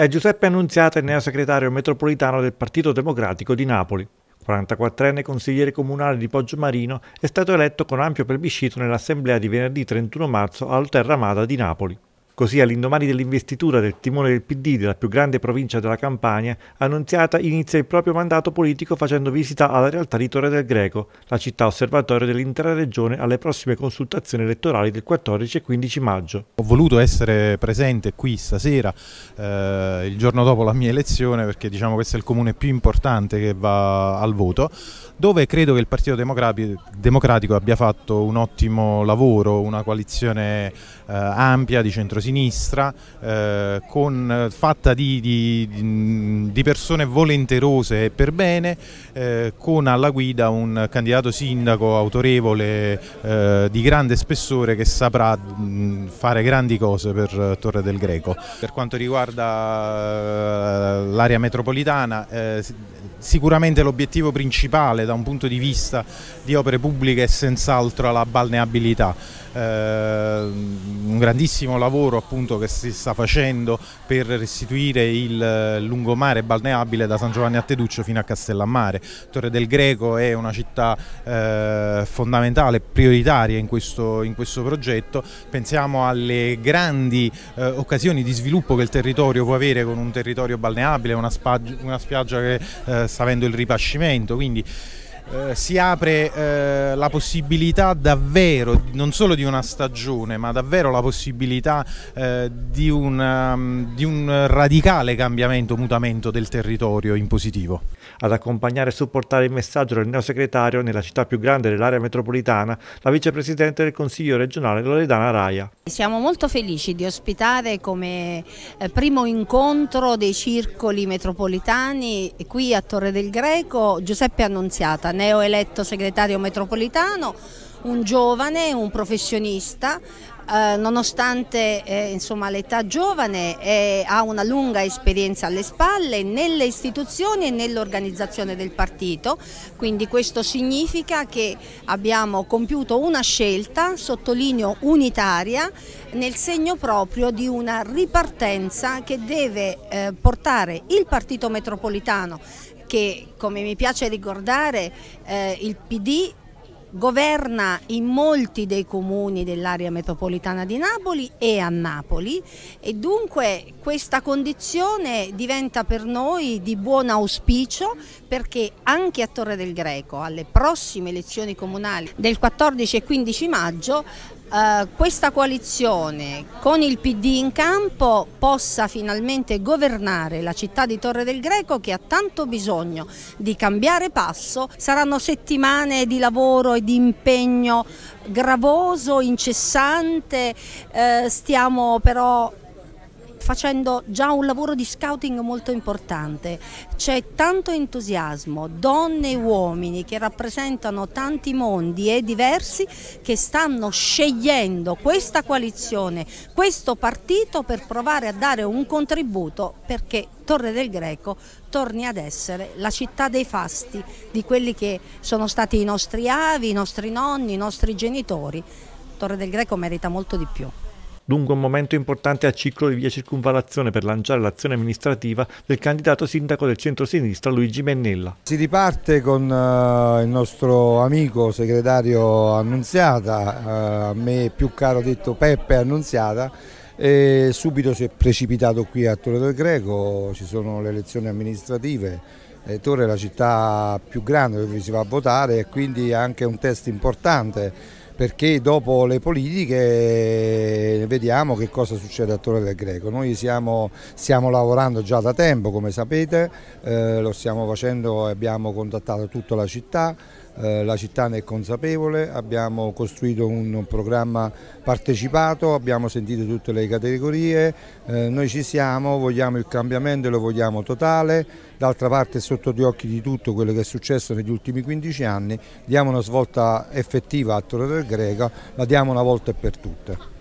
È Giuseppe Annunziata il neo neosegretario metropolitano del Partito Democratico di Napoli. 44enne consigliere comunale di Poggiomarino, è stato eletto con ampio plebiscito nell'assemblea di venerdì 31 marzo all'Oterra Terramada di Napoli. Così all'indomani dell'investitura del timone del PD della più grande provincia della Campania, Annunziata inizia il proprio mandato politico facendo visita alla realtà di Torre del Greco, la città osservatorio dell'intera regione alle prossime consultazioni elettorali del 14 e 15 maggio. Ho voluto essere presente qui stasera, eh, il giorno dopo la mia elezione, perché diciamo questo è il comune più importante che va al voto, dove credo che il Partito Democratico abbia fatto un ottimo lavoro, una coalizione eh, ampia di centrosinistra sinistra eh, con, fatta di, di, di, persone volenterose e per bene, eh, con alla guida un candidato sindaco autorevole eh, di grande spessore che saprà mh, fare grandi cose per eh, Torre del Greco. Per quanto riguarda eh, l'area metropolitana eh, Sicuramente l'obiettivo principale da un punto di vista di opere pubbliche è senz'altro la balneabilità, eh, un grandissimo lavoro appunto che si sta facendo per restituire il eh, lungomare balneabile da San Giovanni a Teduccio fino a Castellammare. Torre del Greco è una città eh, fondamentale, prioritaria in questo, in questo, progetto, pensiamo alle grandi eh, occasioni di sviluppo che il territorio può avere con un territorio balneabile, una, una spiaggia che eh, sta avendo il ripascimento, quindi eh, si apre eh, la possibilità davvero, non solo di una stagione, ma davvero la possibilità eh, di, un, um, di, un, radicale cambiamento, mutamento del territorio in positivo. Ad accompagnare e supportare il messaggio del neo segretario nella città più grande dell'area metropolitana, la vicepresidente del Consiglio regionale Loredana Raia. Siamo molto felici di ospitare come eh, primo incontro dei circoli metropolitani qui a Torre del Greco Giuseppe Annunziata neoeletto segretario metropolitano, un giovane, un professionista, eh, nonostante eh, l'età giovane eh, ha una lunga esperienza alle spalle nelle istituzioni e nell'organizzazione del partito, quindi questo significa che abbiamo compiuto una scelta, sottolineo unitaria, nel segno proprio di una ripartenza che deve eh, portare il partito metropolitano che, come mi piace ricordare, eh, il PD governa in molti dei comuni dell'area metropolitana di Napoli e a Napoli e dunque questa condizione diventa per noi di buon auspicio perché anche a Torre del Greco alle prossime elezioni comunali del 14 e 15 maggio eh, questa coalizione con il PD in campo possa finalmente governare la città di Torre del Greco che ha tanto bisogno di cambiare passo. Saranno settimane di lavoro e di impegno gravoso, incessante, eh, stiamo però facendo già un lavoro di scouting molto importante. C'è tanto entusiasmo, donne e uomini che rappresentano tanti mondi e diversi che stanno scegliendo questa coalizione, questo partito per provare a dare un contributo perché Torre del Greco torni ad essere la città dei fasti, di quelli che sono stati i nostri avi, i nostri nonni, i nostri genitori. Torre del Greco merita molto di più dunque un momento importante al ciclo di via circunvalazione per lanciare l'azione amministrativa del candidato sindaco del centro-sinistra Luigi Mennella. Si riparte con uh, il nostro amico segretario Annunziata, uh, a me più caro detto Peppe Annunziata, e subito si è precipitato qui a Torre del Greco, ci sono le elezioni amministrative, e Torre è la città più grande dove si va a votare e quindi è anche un test importante perché dopo le politiche eh, vediamo che cosa succede a Torre del Greco. Noi siamo, stiamo lavorando già da tempo, come sapete, eh, lo stiamo facendo e abbiamo contattato tutta la città, eh, la città ne è consapevole, abbiamo costruito un programma partecipato, abbiamo sentito tutte le categorie, eh, noi ci siamo, vogliamo il cambiamento e lo vogliamo totale, d'altra parte sotto gli occhi di tutto quello che è successo negli ultimi 15 anni, diamo una svolta effettiva a Torre del Greco, la diamo una volta e per tutte.